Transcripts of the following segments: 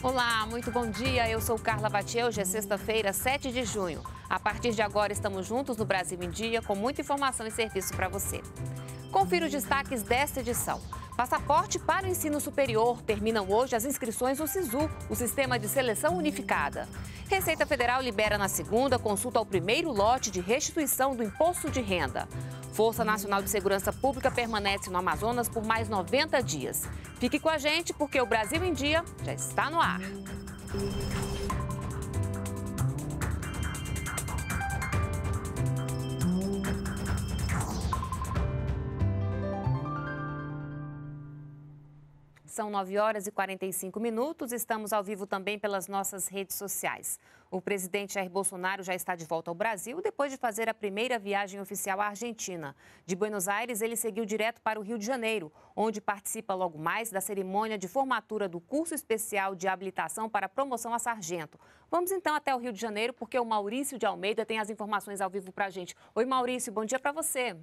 Olá, muito bom dia. Eu sou Carla Batier. Hoje é sexta-feira, 7 de junho. A partir de agora estamos juntos no Brasil em Dia com muita informação e serviço para você. Confira os destaques desta edição. Passaporte para o ensino superior. Terminam hoje as inscrições no SISU, o Sistema de Seleção Unificada. Receita Federal libera na segunda consulta ao primeiro lote de restituição do imposto de renda. Força Nacional de Segurança Pública permanece no Amazonas por mais 90 dias. Fique com a gente, porque o Brasil em Dia já está no ar. são 9 horas e 45 minutos. Estamos ao vivo também pelas nossas redes sociais. O presidente Jair Bolsonaro já está de volta ao Brasil depois de fazer a primeira viagem oficial à Argentina. De Buenos Aires, ele seguiu direto para o Rio de Janeiro, onde participa logo mais da cerimônia de formatura do curso especial de habilitação para promoção a sargento. Vamos então até o Rio de Janeiro, porque o Maurício de Almeida tem as informações ao vivo para a gente. Oi, Maurício, bom dia para você.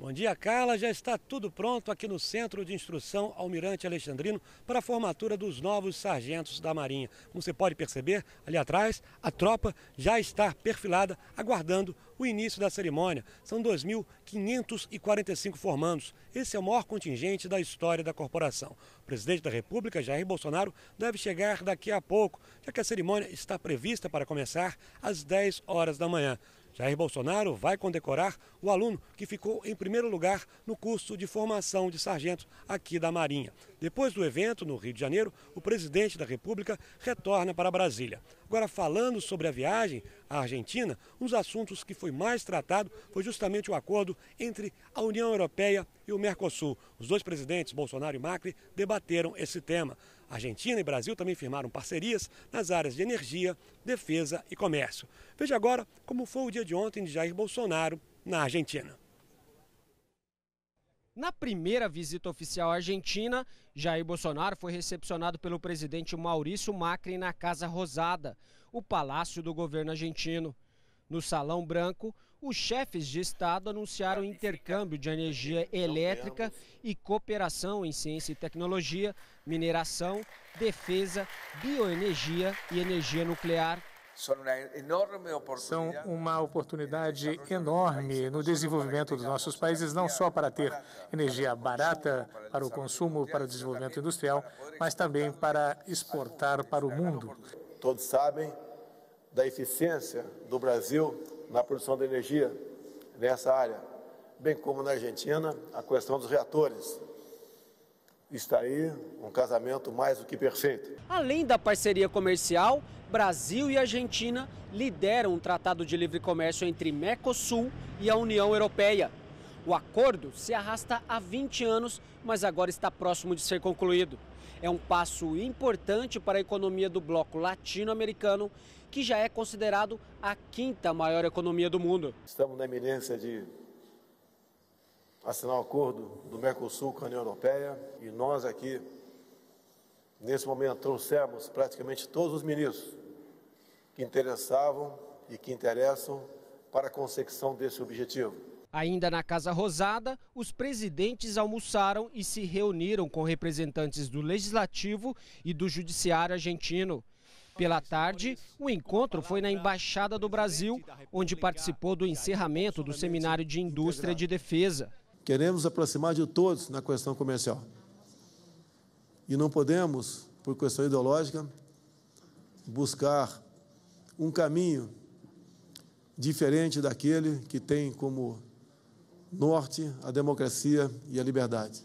Bom dia, Carla. Já está tudo pronto aqui no Centro de Instrução Almirante Alexandrino para a formatura dos novos sargentos da Marinha. Como você pode perceber, ali atrás, a tropa já está perfilada, aguardando o início da cerimônia. São 2.545 formandos. Esse é o maior contingente da história da corporação. O presidente da República, Jair Bolsonaro, deve chegar daqui a pouco, já que a cerimônia está prevista para começar às 10 horas da manhã. Jair Bolsonaro vai condecorar o aluno que ficou em primeiro lugar no curso de formação de sargento aqui da Marinha. Depois do evento, no Rio de Janeiro, o presidente da República retorna para Brasília. Agora, falando sobre a viagem à Argentina, um dos assuntos que foi mais tratado foi justamente o acordo entre a União Europeia e o Mercosul. Os dois presidentes, Bolsonaro e Macri, debateram esse tema. Argentina e Brasil também firmaram parcerias nas áreas de energia, defesa e comércio. Veja agora como foi o dia de ontem de Jair Bolsonaro na Argentina. Na primeira visita oficial à Argentina, Jair Bolsonaro foi recepcionado pelo presidente Maurício Macri na Casa Rosada, o palácio do governo argentino. No Salão Branco, os chefes de Estado anunciaram intercâmbio de energia elétrica e cooperação em ciência e tecnologia, mineração, defesa, bioenergia e energia nuclear são uma oportunidade enorme no desenvolvimento dos nossos países, não só para ter energia barata para o consumo, para o desenvolvimento industrial, mas também para exportar para o é mundo. Todos sabem da eficiência do Brasil na produção de energia nessa área, bem como na Argentina, a questão dos reatores. Está aí um casamento mais do que perfeito. Além da parceria comercial, Brasil e Argentina lideram um tratado de livre comércio entre Mercosul e a União Europeia. O acordo se arrasta há 20 anos, mas agora está próximo de ser concluído. É um passo importante para a economia do bloco latino-americano, que já é considerado a quinta maior economia do mundo. Estamos na eminência de assinar o acordo do Mercosul com a União Europeia e nós aqui, nesse momento, trouxemos praticamente todos os ministros que interessavam e que interessam para a consecução desse objetivo. Ainda na Casa Rosada, os presidentes almoçaram e se reuniram com representantes do Legislativo e do Judiciário argentino. Pela tarde, o encontro foi na Embaixada do Brasil, onde participou do encerramento do Seminário de Indústria de Defesa. Queremos aproximar de todos na questão comercial. E não podemos, por questão ideológica, buscar um caminho diferente daquele que tem como norte a democracia e a liberdade.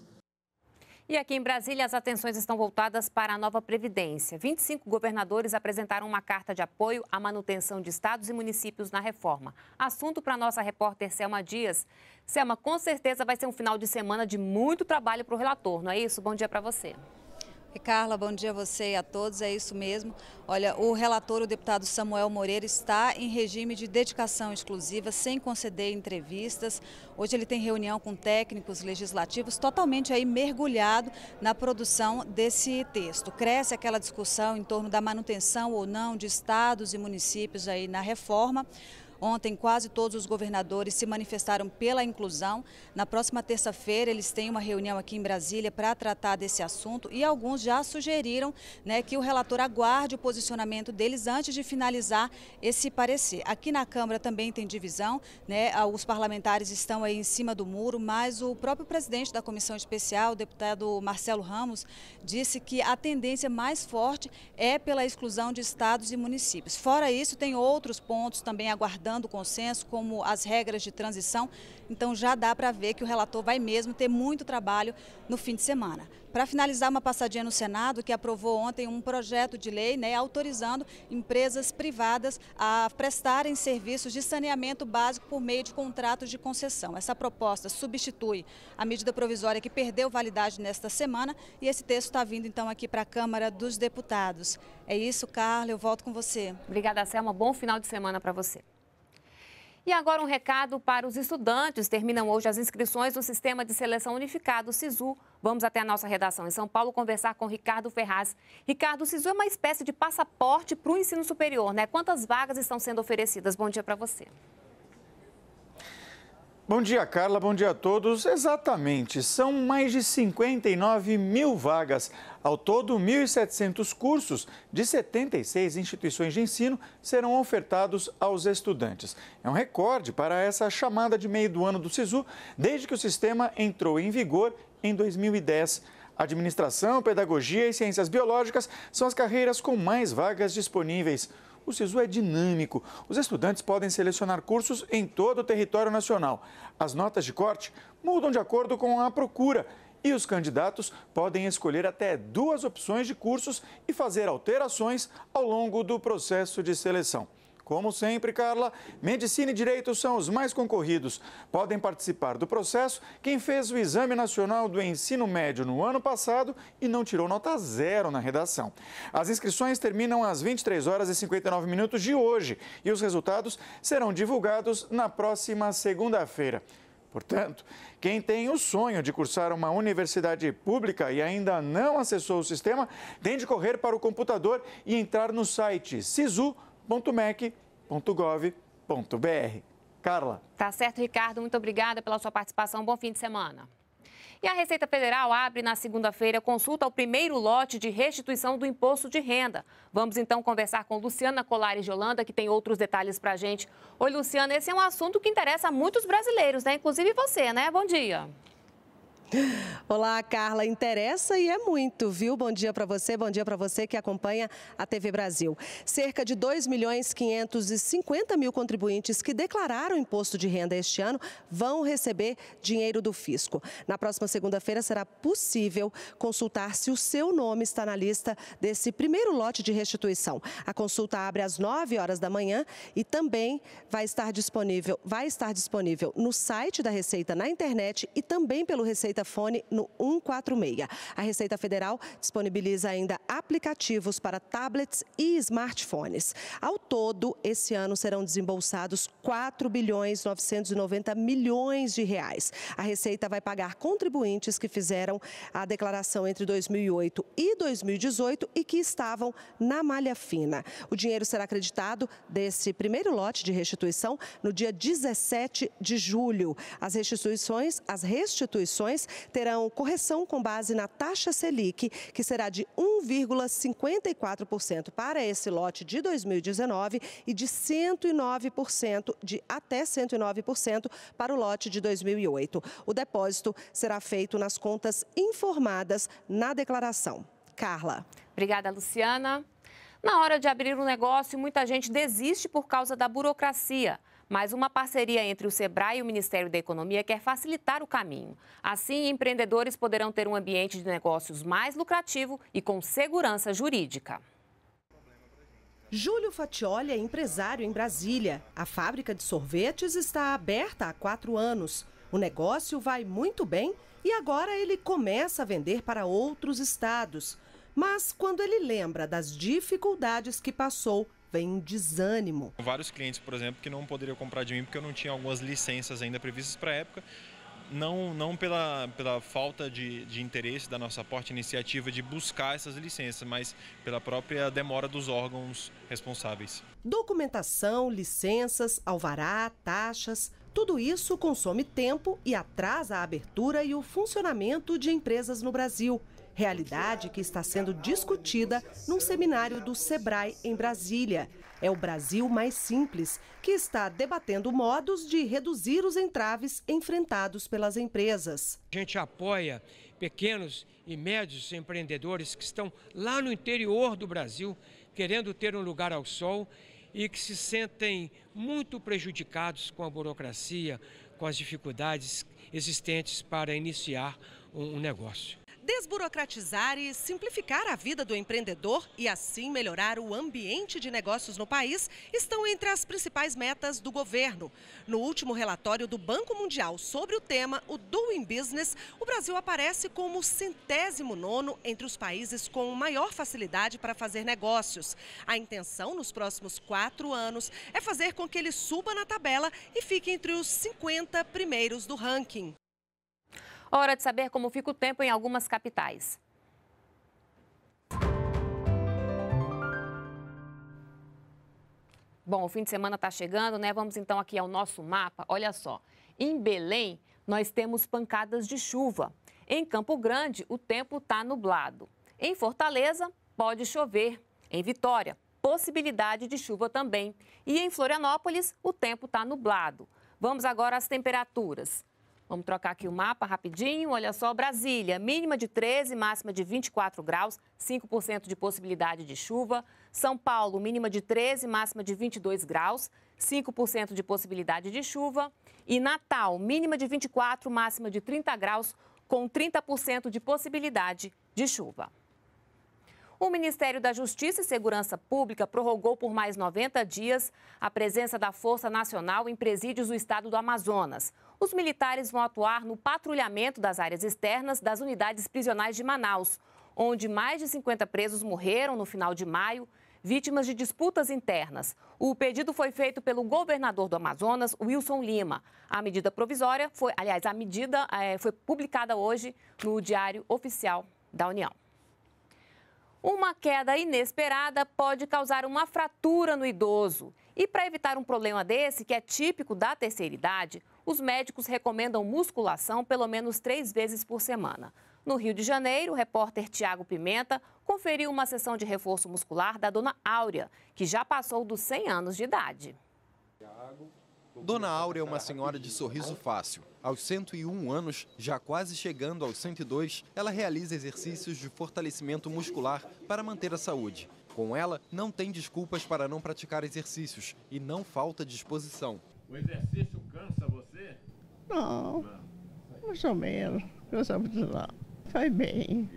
E aqui em Brasília, as atenções estão voltadas para a nova Previdência. 25 governadores apresentaram uma carta de apoio à manutenção de estados e municípios na reforma. Assunto para a nossa repórter Selma Dias. Selma, com certeza vai ser um final de semana de muito trabalho para o relator, não é isso? Bom dia para você. É, Carla, bom dia a você e a todos, é isso mesmo. Olha, o relator, o deputado Samuel Moreira, está em regime de dedicação exclusiva, sem conceder entrevistas. Hoje ele tem reunião com técnicos legislativos, totalmente aí mergulhado na produção desse texto. Cresce aquela discussão em torno da manutenção ou não de estados e municípios aí na reforma. Ontem, quase todos os governadores se manifestaram pela inclusão. Na próxima terça-feira, eles têm uma reunião aqui em Brasília para tratar desse assunto e alguns já sugeriram né, que o relator aguarde o posicionamento deles antes de finalizar esse parecer. Aqui na Câmara também tem divisão, né, os parlamentares estão aí em cima do muro, mas o próprio presidente da comissão especial, o deputado Marcelo Ramos, disse que a tendência mais forte é pela exclusão de estados e municípios. Fora isso, tem outros pontos também aguardados dando consenso, como as regras de transição. Então já dá para ver que o relator vai mesmo ter muito trabalho no fim de semana. Para finalizar, uma passadinha no Senado, que aprovou ontem um projeto de lei né, autorizando empresas privadas a prestarem serviços de saneamento básico por meio de contratos de concessão. Essa proposta substitui a medida provisória que perdeu validade nesta semana e esse texto está vindo então aqui para a Câmara dos Deputados. É isso, Carla, eu volto com você. Obrigada, Selma. Bom final de semana para você. E agora um recado para os estudantes. Terminam hoje as inscrições do Sistema de Seleção Unificado, SISU. Vamos até a nossa redação em São Paulo conversar com Ricardo Ferraz. Ricardo, o SISU é uma espécie de passaporte para o ensino superior, né? Quantas vagas estão sendo oferecidas? Bom dia para você. Bom dia, Carla. Bom dia a todos. Exatamente, são mais de 59 mil vagas. Ao todo, 1.700 cursos de 76 instituições de ensino serão ofertados aos estudantes. É um recorde para essa chamada de meio do ano do SISU, desde que o sistema entrou em vigor em 2010. Administração, Pedagogia e Ciências Biológicas são as carreiras com mais vagas disponíveis o SISU é dinâmico. Os estudantes podem selecionar cursos em todo o território nacional. As notas de corte mudam de acordo com a procura e os candidatos podem escolher até duas opções de cursos e fazer alterações ao longo do processo de seleção. Como sempre, Carla, medicina e direito são os mais concorridos. Podem participar do processo quem fez o Exame Nacional do Ensino Médio no ano passado e não tirou nota zero na redação. As inscrições terminam às 23 horas e 59 minutos de hoje e os resultados serão divulgados na próxima segunda-feira. Portanto, quem tem o sonho de cursar uma universidade pública e ainda não acessou o sistema, tem de correr para o computador e entrar no site sisu.com www.mec.gov.br. Carla. Tá certo, Ricardo. Muito obrigada pela sua participação. Bom fim de semana. E a Receita Federal abre na segunda-feira consulta ao primeiro lote de restituição do imposto de renda. Vamos então conversar com Luciana Colares de Holanda, que tem outros detalhes para a gente. Oi, Luciana, esse é um assunto que interessa a muitos brasileiros, né? Inclusive você, né? Bom dia. Olá, Carla. Interessa e é muito, viu? Bom dia para você, bom dia para você que acompanha a TV Brasil. Cerca de 2 milhões 550 mil contribuintes que declararam imposto de renda este ano vão receber dinheiro do fisco. Na próxima segunda-feira será possível consultar se o seu nome está na lista desse primeiro lote de restituição. A consulta abre às 9 horas da manhã e também vai estar disponível, vai estar disponível no site da Receita na internet e também pelo Receita Receita, fone no 146. A Receita Federal disponibiliza ainda aplicativos para tablets e smartphones. Ao todo, esse ano serão desembolsados 4 bilhões 990 milhões de reais. A Receita vai pagar contribuintes que fizeram a declaração entre 2008 e 2018 e que estavam na malha fina. O dinheiro será acreditado desse primeiro lote de restituição no dia 17 de julho. As restituições, as restituições terão correção com base na taxa Selic, que será de 1,54% para esse lote de 2019 e de 109% de até 109% para o lote de 2008. O depósito será feito nas contas informadas na declaração. Carla. Obrigada, Luciana. Na hora de abrir um negócio, muita gente desiste por causa da burocracia mas uma parceria entre o SEBRAE e o Ministério da Economia quer facilitar o caminho. Assim, empreendedores poderão ter um ambiente de negócios mais lucrativo e com segurança jurídica. Júlio Fatioli é empresário em Brasília. A fábrica de sorvetes está aberta há quatro anos. O negócio vai muito bem e agora ele começa a vender para outros estados. Mas quando ele lembra das dificuldades que passou vem um desânimo. Vários clientes, por exemplo, que não poderiam comprar de mim porque eu não tinha algumas licenças ainda previstas para a época, não, não pela, pela falta de, de interesse da nossa parte, iniciativa de buscar essas licenças, mas pela própria demora dos órgãos responsáveis. Documentação, licenças, alvará, taxas, tudo isso consome tempo e atrasa a abertura e o funcionamento de empresas no Brasil realidade que está sendo discutida num seminário do Sebrae em Brasília. É o Brasil Mais Simples, que está debatendo modos de reduzir os entraves enfrentados pelas empresas. A gente apoia pequenos e médios empreendedores que estão lá no interior do Brasil, querendo ter um lugar ao sol e que se sentem muito prejudicados com a burocracia, com as dificuldades existentes para iniciar um negócio desburocratizar e simplificar a vida do empreendedor e assim melhorar o ambiente de negócios no país estão entre as principais metas do governo. No último relatório do Banco Mundial sobre o tema, o Doing Business, o Brasil aparece como centésimo nono entre os países com maior facilidade para fazer negócios. A intenção nos próximos quatro anos é fazer com que ele suba na tabela e fique entre os 50 primeiros do ranking. Hora de saber como fica o tempo em algumas capitais. Bom, o fim de semana está chegando, né? Vamos então aqui ao nosso mapa. Olha só, em Belém nós temos pancadas de chuva. Em Campo Grande o tempo está nublado. Em Fortaleza pode chover. Em Vitória possibilidade de chuva também. E em Florianópolis o tempo está nublado. Vamos agora às temperaturas. Vamos trocar aqui o mapa rapidinho. Olha só, Brasília, mínima de 13, máxima de 24 graus, 5% de possibilidade de chuva. São Paulo, mínima de 13, máxima de 22 graus, 5% de possibilidade de chuva. E Natal, mínima de 24, máxima de 30 graus, com 30% de possibilidade de chuva. O Ministério da Justiça e Segurança Pública prorrogou por mais 90 dias a presença da Força Nacional em presídios do estado do Amazonas os militares vão atuar no patrulhamento das áreas externas das unidades prisionais de Manaus, onde mais de 50 presos morreram no final de maio, vítimas de disputas internas. O pedido foi feito pelo governador do Amazonas, Wilson Lima. A medida provisória foi, aliás, a medida é, foi publicada hoje no Diário Oficial da União. Uma queda inesperada pode causar uma fratura no idoso. E para evitar um problema desse, que é típico da terceira idade, os médicos recomendam musculação pelo menos três vezes por semana. No Rio de Janeiro, o repórter Tiago Pimenta conferiu uma sessão de reforço muscular da dona Áurea, que já passou dos 100 anos de idade. Dona Áurea é uma senhora de sorriso fácil. Aos 101 anos, já quase chegando aos 102, ela realiza exercícios de fortalecimento muscular para manter a saúde. Com ela, não tem desculpas para não praticar exercícios e não falta disposição. O exercício cansa você não, mais ou menos. Gosto muito não. Faz bem.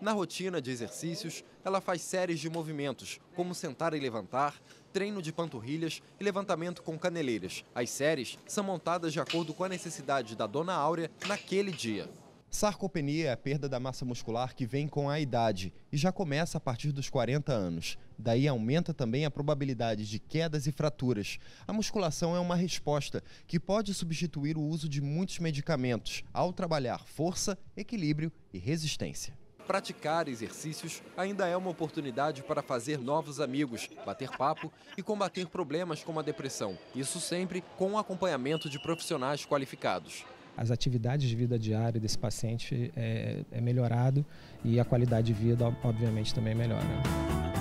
Na rotina de exercícios, ela faz séries de movimentos, como sentar e levantar, treino de panturrilhas e levantamento com caneleiras. As séries são montadas de acordo com a necessidade da dona Áurea naquele dia. Sarcopenia é a perda da massa muscular que vem com a idade e já começa a partir dos 40 anos. Daí aumenta também a probabilidade de quedas e fraturas. A musculação é uma resposta que pode substituir o uso de muitos medicamentos ao trabalhar força, equilíbrio e resistência. Praticar exercícios ainda é uma oportunidade para fazer novos amigos, bater papo e combater problemas como a depressão. Isso sempre com o acompanhamento de profissionais qualificados. As atividades de vida diária desse paciente é, é melhorado e a qualidade de vida, obviamente, também melhora.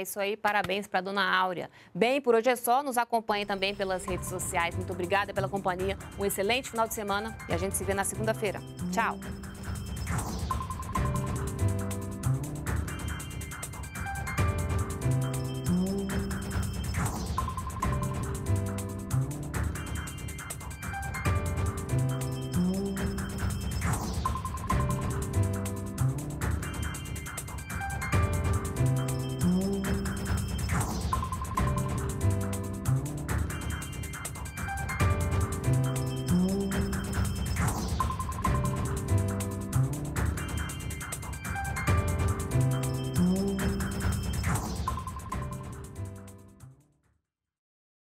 É isso aí, parabéns para dona Áurea. Bem, por hoje é só. Nos acompanhe também pelas redes sociais. Muito obrigada pela companhia. Um excelente final de semana e a gente se vê na segunda-feira. Tchau.